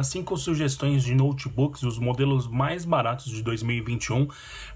assim com sugestões de notebooks, os modelos mais baratos de 2021,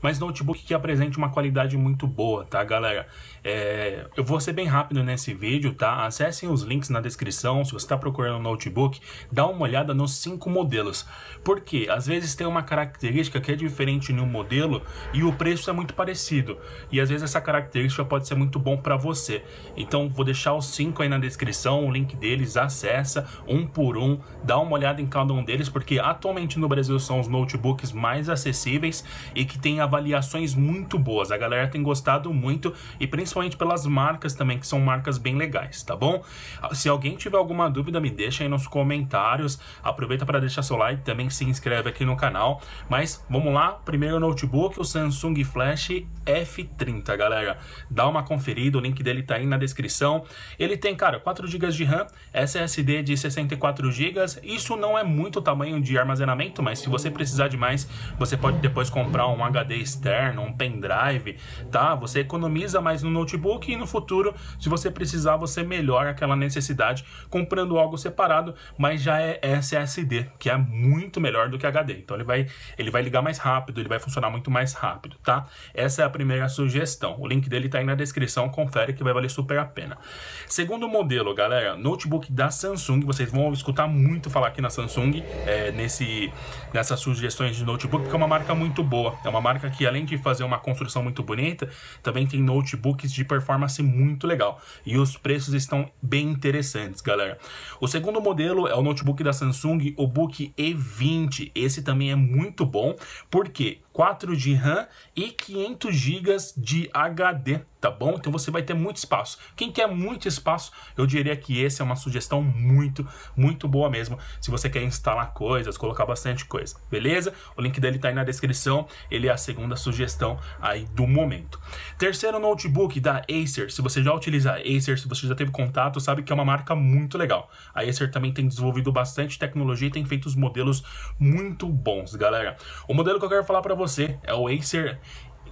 mas notebook que apresente uma qualidade muito boa, tá galera? É, eu vou ser bem rápido nesse vídeo, tá? Acessem os links na descrição, se você está procurando um notebook, dá uma olhada nos cinco modelos, porque às vezes tem uma característica que é diferente no modelo e o preço é muito parecido, e às vezes essa característica pode ser muito bom para você. Então vou deixar os cinco aí na descrição, o link deles, acessa um por um, dá uma olhada em cada um deles, porque atualmente no Brasil são os notebooks mais acessíveis e que têm avaliações muito boas. A galera tem gostado muito e principalmente pelas marcas também, que são marcas bem legais, tá bom? Se alguém tiver alguma dúvida, me deixa aí nos comentários. Aproveita para deixar seu like, também se inscreve aqui no canal. Mas vamos lá, primeiro notebook, o Samsung Flash F30, galera. Dá uma conferida, o link dele tá aí na descrição. Ele tem, cara, 4 GB de RAM, SSD de 64 GB. Isso não é é muito o tamanho de armazenamento, mas se você precisar de mais, você pode depois comprar um HD externo, um pendrive, tá? Você economiza mais no notebook e no futuro, se você precisar, você melhora aquela necessidade comprando algo separado, mas já é SSD, que é muito melhor do que HD. Então ele vai, ele vai ligar mais rápido, ele vai funcionar muito mais rápido, tá? Essa é a primeira sugestão. O link dele tá aí na descrição, confere que vai valer super a pena. Segundo modelo, galera, notebook da Samsung, vocês vão escutar muito falar aqui na Samsung Samsung é, nesse, nessas sugestões de notebook, porque é uma marca muito boa. É uma marca que, além de fazer uma construção muito bonita, também tem notebooks de performance muito legal. E os preços estão bem interessantes, galera. O segundo modelo é o notebook da Samsung, o Book E20. Esse também é muito bom, porque 4 de RAM e 500 GB de HD, tá bom? Então você vai ter muito espaço. Quem quer muito espaço, eu diria que essa é uma sugestão muito, muito boa mesmo, se você quer instalar coisas, colocar bastante coisa, beleza? O link dele tá aí na descrição, ele é a segunda sugestão aí do momento. Terceiro notebook da Acer, se você já utiliza Acer, se você já teve contato, sabe que é uma marca muito legal. A Acer também tem desenvolvido bastante tecnologia e tem feito os modelos muito bons, galera. O modelo que eu quero falar para você, é o Acer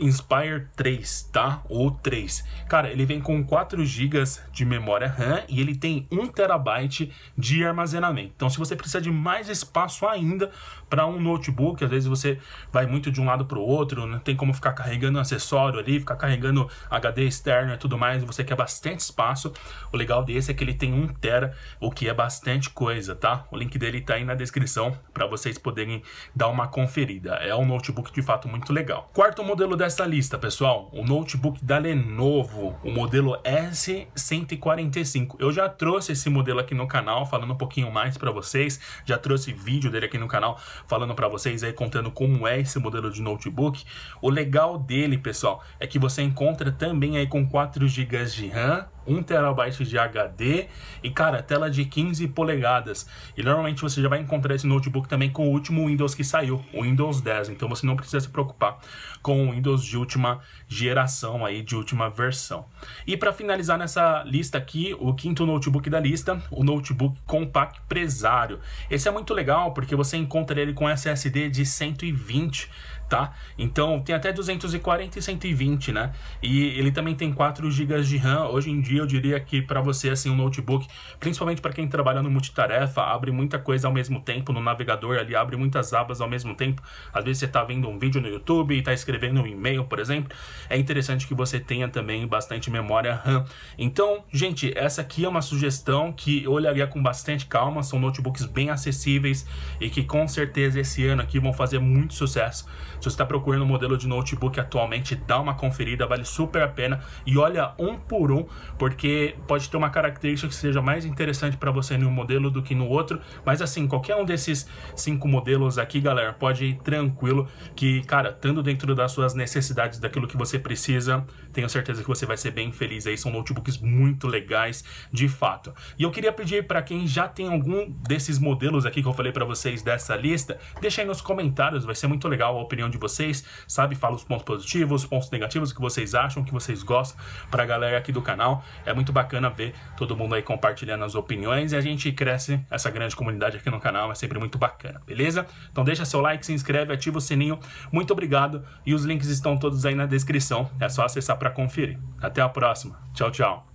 Inspire 3, tá? Ou 3. Cara, ele vem com 4 GB de memória RAM e ele tem 1 TB de armazenamento. Então, se você precisa de mais espaço ainda para um notebook, às vezes você vai muito de um lado para o outro, não tem como ficar carregando acessório ali, ficar carregando HD externo e tudo mais, você quer bastante espaço. O legal desse é que ele tem 1 TB, o que é bastante coisa, tá? O link dele tá aí na descrição para vocês poderem dar uma conferida. É um notebook de fato muito legal. Quarto modelo dessa essa lista, pessoal, o notebook da Lenovo, o modelo S145. Eu já trouxe esse modelo aqui no canal, falando um pouquinho mais para vocês. Já trouxe vídeo dele aqui no canal, falando para vocês aí, contando como é esse modelo de notebook. O legal dele, pessoal, é que você encontra também aí com 4 GB de RAM, 1 terabyte de HD e, cara, tela de 15 polegadas. E normalmente você já vai encontrar esse notebook também com o último Windows que saiu, o Windows 10. Então você não precisa se preocupar com o Windows de última geração aí, de última versão. E para finalizar nessa lista aqui, o quinto notebook da lista, o notebook Compact Presário. Esse é muito legal porque você encontra ele com SSD de 120 tá? Então tem até 240 e 120, né? E ele também tem 4 GB de RAM. Hoje em dia dia, eu diria que para você, assim, um notebook, principalmente para quem trabalha no multitarefa, abre muita coisa ao mesmo tempo, no navegador ali abre muitas abas ao mesmo tempo. Às vezes você está vendo um vídeo no YouTube e está escrevendo um e-mail, por exemplo. É interessante que você tenha também bastante memória RAM. Então, gente, essa aqui é uma sugestão que eu olharia com bastante calma. São notebooks bem acessíveis e que com certeza esse ano aqui vão fazer muito sucesso. Se você está procurando um modelo de notebook atualmente, dá uma conferida, vale super a pena. E olha um por um porque pode ter uma característica que seja mais interessante para você no modelo do que no outro. Mas assim, qualquer um desses cinco modelos aqui, galera, pode ir tranquilo que, cara, estando dentro das suas necessidades, daquilo que você precisa, tenho certeza que você vai ser bem feliz aí. São notebooks muito legais, de fato. E eu queria pedir para quem já tem algum desses modelos aqui que eu falei para vocês dessa lista, deixa aí nos comentários, vai ser muito legal a opinião de vocês, sabe? Fala os pontos positivos, os pontos negativos, que vocês acham, que vocês gostam para a galera aqui do canal é muito bacana ver todo mundo aí compartilhando as opiniões e a gente cresce essa grande comunidade aqui no canal, é sempre muito bacana, beleza? Então deixa seu like, se inscreve, ativa o sininho. Muito obrigado e os links estão todos aí na descrição. É só acessar para conferir. Até a próxima. Tchau, tchau.